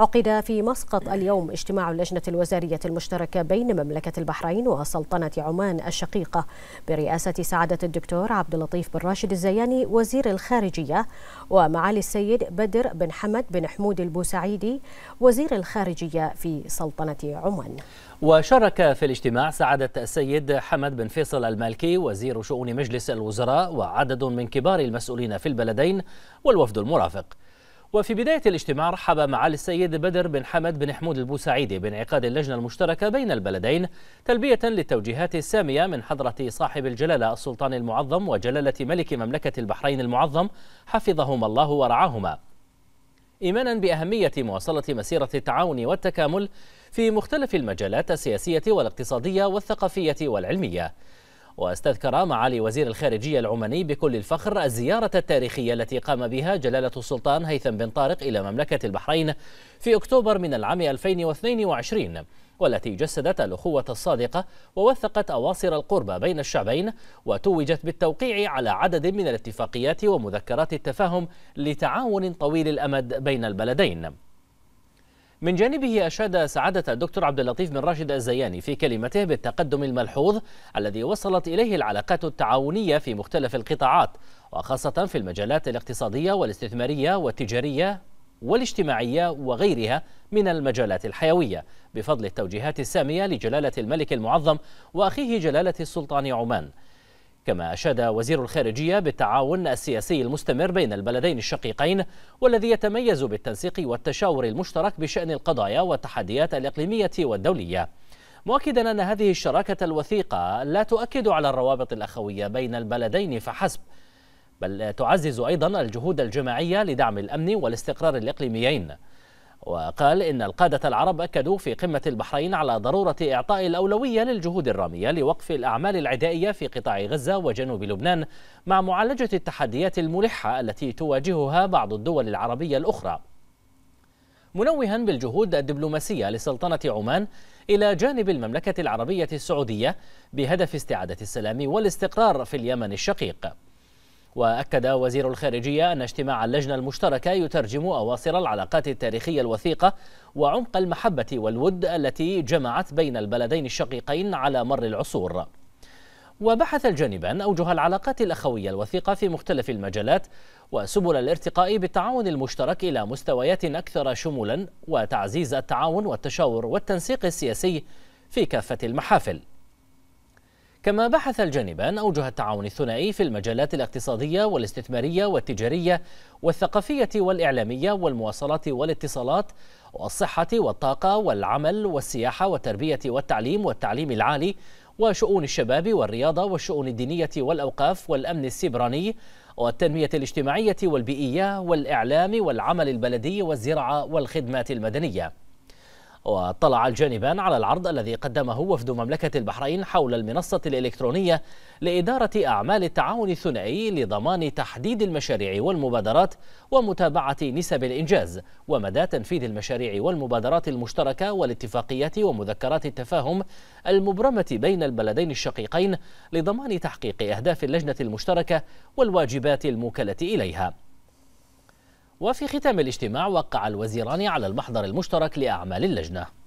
عقد في مسقط اليوم اجتماع اللجنة الوزارية المشتركة بين مملكة البحرين وسلطنة عمان الشقيقة برئاسة سعادة الدكتور عبد اللطيف بن راشد الزياني وزير الخارجية ومعالي السيد بدر بن حمد بن حمود البوسعيدي وزير الخارجية في سلطنة عمان وشارك في الاجتماع سعادة السيد حمد بن فيصل المالكي وزير شؤون مجلس الوزراء وعدد من كبار المسؤولين في البلدين والوفد المرافق وفي بداية الاجتماع رحب معالي السيد بدر بن حمد بن حمود البوسعيدي بانعقاد اللجنة المشتركة بين البلدين تلبية للتوجيهات السامية من حضرة صاحب الجلالة السلطان المعظم وجلالة ملك مملكة البحرين المعظم حفظهما الله ورعاهما إيمانا بأهمية مواصلة مسيرة التعاون والتكامل في مختلف المجالات السياسية والاقتصادية والثقافية والعلمية واستذكر معالي وزير الخارجية العماني بكل الفخر الزيارة التاريخية التي قام بها جلالة السلطان هيثم بن طارق إلى مملكة البحرين في أكتوبر من العام 2022 والتي جسدت الأخوة الصادقة ووثقت أواصر القربة بين الشعبين وتوجت بالتوقيع على عدد من الاتفاقيات ومذكرات التفاهم لتعاون طويل الأمد بين البلدين من جانبه أشاد سعادة الدكتور عبد اللطيف بن راشد الزياني في كلمته بالتقدم الملحوظ الذي وصلت إليه العلاقات التعاونية في مختلف القطاعات وخاصة في المجالات الاقتصادية والاستثمارية والتجارية والاجتماعية وغيرها من المجالات الحيوية بفضل التوجيهات السامية لجلالة الملك المعظم وأخيه جلالة السلطان عمان كما أشاد وزير الخارجية بالتعاون السياسي المستمر بين البلدين الشقيقين والذي يتميز بالتنسيق والتشاور المشترك بشأن القضايا والتحديات الإقليمية والدولية مؤكدا أن هذه الشراكة الوثيقة لا تؤكد على الروابط الأخوية بين البلدين فحسب بل تعزز أيضا الجهود الجماعية لدعم الأمن والاستقرار الإقليميين وقال إن القادة العرب أكدوا في قمة البحرين على ضرورة إعطاء الأولوية للجهود الرامية لوقف الأعمال العدائية في قطاع غزة وجنوب لبنان مع معالجة التحديات الملحة التي تواجهها بعض الدول العربية الأخرى منوها بالجهود الدبلوماسية لسلطنة عمان إلى جانب المملكة العربية السعودية بهدف استعادة السلام والاستقرار في اليمن الشقيق وأكد وزير الخارجية أن اجتماع اللجنة المشتركة يترجم أواصر العلاقات التاريخية الوثيقة وعمق المحبة والود التي جمعت بين البلدين الشقيقين على مر العصور وبحث الجانبان أوجه العلاقات الأخوية الوثيقة في مختلف المجالات وسبل الارتقاء بالتعاون المشترك إلى مستويات أكثر شمولا وتعزيز التعاون والتشاور والتنسيق السياسي في كافة المحافل كما بحث الجانبان أوجه التعاون الثنائي في المجالات الاقتصادية والاستثمارية والتجارية والثقافية والإعلامية والمواصلات والاتصالات والصحة والطاقة والعمل والسياحة والتربية والتعليم والتعليم العالي وشؤون الشباب والرياضة والشؤون الدينية والأوقاف والأمن السبراني والتنمية الاجتماعية والبيئية والإعلام والعمل البلدي والزراعة والخدمات المدنية وطلع الجانبان على العرض الذي قدمه وفد مملكة البحرين حول المنصة الإلكترونية لإدارة أعمال التعاون الثنائي لضمان تحديد المشاريع والمبادرات ومتابعة نسب الإنجاز ومدى تنفيذ المشاريع والمبادرات المشتركة والاتفاقيات ومذكرات التفاهم المبرمة بين البلدين الشقيقين لضمان تحقيق أهداف اللجنة المشتركة والواجبات الموكلة إليها وفي ختام الاجتماع وقع الوزيران على المحضر المشترك لأعمال اللجنة